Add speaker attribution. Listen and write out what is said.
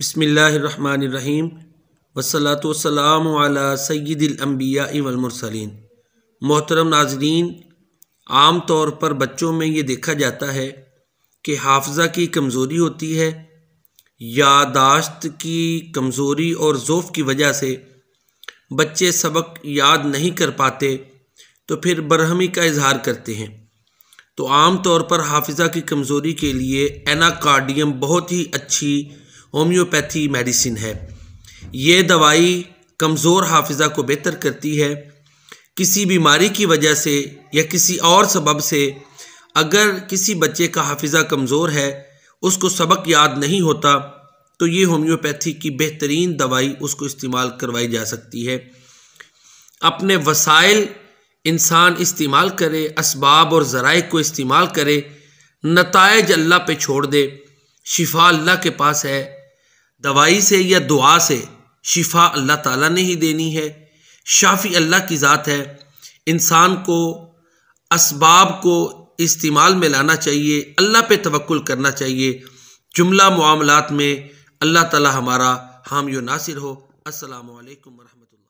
Speaker 1: بسم اللہ الرحمن الرحیم وسلۃۃ والسلام علی سید الانبیاء والمرسلین محترم ناظرین عام طور پر بچوں میں یہ دیکھا جاتا ہے کہ حافظہ کی کمزوری ہوتی ہے یاداشت کی کمزوری اور زوف کی وجہ سے بچے سبق یاد نہیں کر پاتے تو پھر برہمی کا اظہار کرتے ہیں تو عام طور پر حافظہ کی کمزوری کے لیے اینا کارڈیم بہت ہی اچھی ہومیوپیتھی میڈیسن ہے یہ دوائی کمزور حافظہ کو بہتر کرتی ہے کسی بیماری کی وجہ سے یا کسی اور سبب سے اگر کسی بچے کا حافظہ کمزور ہے اس کو سبق یاد نہیں ہوتا تو یہ ہومیوپیتھی کی بہترین دوائی اس کو استعمال کروائی جا سکتی ہے اپنے وسائل انسان استعمال کرے اسباب اور ذرائع کو استعمال کرے نتائج اللہ پہ چھوڑ دے شفا اللہ کے پاس ہے دوائی سے یا دعا سے شفا اللہ تعالیٰ نے ہی دینی ہے شافی اللہ کی ذات ہے انسان کو اسباب کو استعمال میں لانا چاہیے اللہ پہ توکل کرنا چاہیے جملہ معاملات میں اللہ تعالیٰ ہمارا حامی و ناصر ہو السلام علیکم ورحمۃ اللہ